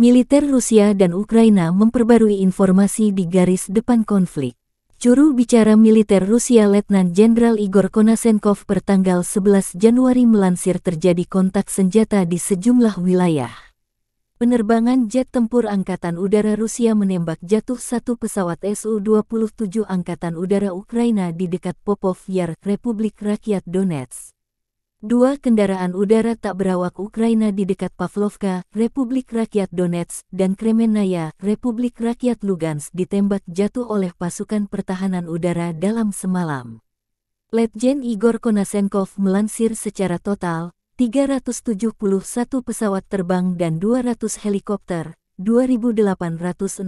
militer Rusia dan Ukraina memperbarui informasi di garis depan konflik. Curu bicara militer Rusia Letnan Jenderal Igor Konasenkov pertanggal 11 Januari melansir terjadi kontak senjata di sejumlah wilayah. Penerbangan jet tempur Angkatan Udara Rusia menembak jatuh satu pesawat Su-27 Angkatan Udara Ukraina di dekat Popov Yar, Republik Rakyat Donetsk. Dua kendaraan udara tak berawak Ukraina di dekat Pavlovka, Republik Rakyat Donetsk, dan Kremenaya, Republik Rakyat Lugansk ditembak jatuh oleh pasukan pertahanan udara dalam semalam. Letjen Igor Konasenkov melansir secara total, 371 pesawat terbang dan 200 helikopter, 2.868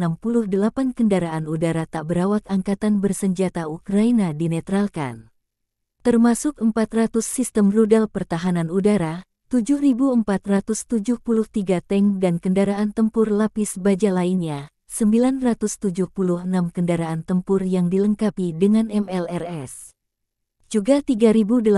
kendaraan udara tak berawak angkatan bersenjata Ukraina dinetralkan termasuk 400 sistem rudal pertahanan udara, 7.473 tank dan kendaraan tempur lapis baja lainnya, 976 kendaraan tempur yang dilengkapi dengan MLRS. Juga 3.809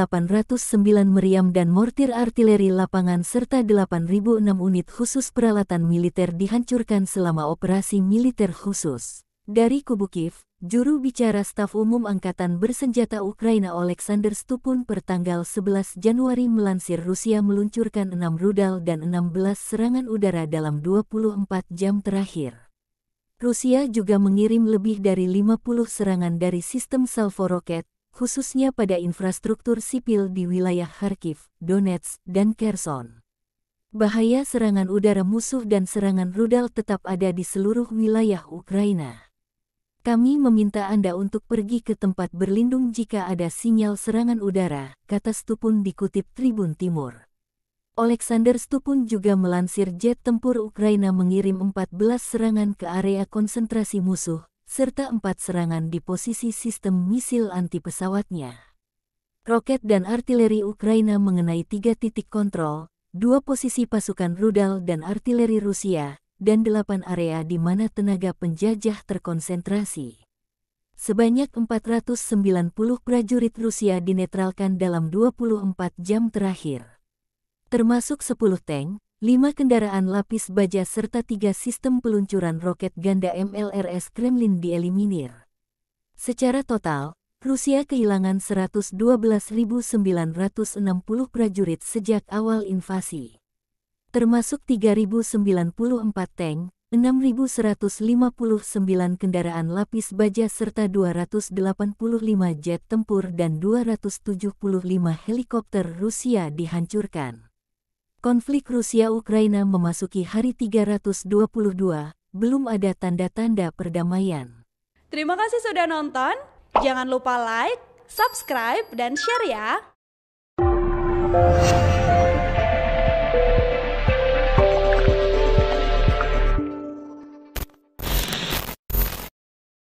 meriam dan mortir artileri lapangan serta 8.006 unit khusus peralatan militer dihancurkan selama operasi militer khusus. Dari Kubu Kiev, Juru bicara staf umum Angkatan Bersenjata Ukraina Alexander Stupun pertanggal 11 Januari melansir Rusia meluncurkan 6 rudal dan 16 serangan udara dalam 24 jam terakhir. Rusia juga mengirim lebih dari 50 serangan dari sistem salvo roket, khususnya pada infrastruktur sipil di wilayah Kharkiv, Donetsk, dan Kherson. Bahaya serangan udara musuh dan serangan rudal tetap ada di seluruh wilayah Ukraina. Kami meminta Anda untuk pergi ke tempat berlindung jika ada sinyal serangan udara, kata Stupun dikutip Tribun Timur. Alexander Stupun juga melansir jet tempur Ukraina mengirim 14 serangan ke area konsentrasi musuh, serta empat serangan di posisi sistem misil anti pesawatnya. Roket dan artileri Ukraina mengenai tiga titik kontrol, dua posisi pasukan rudal dan artileri Rusia, dan delapan area di mana tenaga penjajah terkonsentrasi. Sebanyak 490 prajurit Rusia dinetralkan dalam 24 jam terakhir. Termasuk 10 tank, 5 kendaraan lapis baja serta 3 sistem peluncuran roket ganda MLRS Kremlin dieliminir. Secara total, Rusia kehilangan 112.960 prajurit sejak awal invasi termasuk 3.094 tank, 6.159 kendaraan lapis baja serta 285 jet tempur dan 275 helikopter Rusia dihancurkan. Konflik Rusia-Ukraina memasuki hari 322, belum ada tanda-tanda perdamaian. Terima kasih sudah nonton, jangan lupa like, subscribe, dan share ya!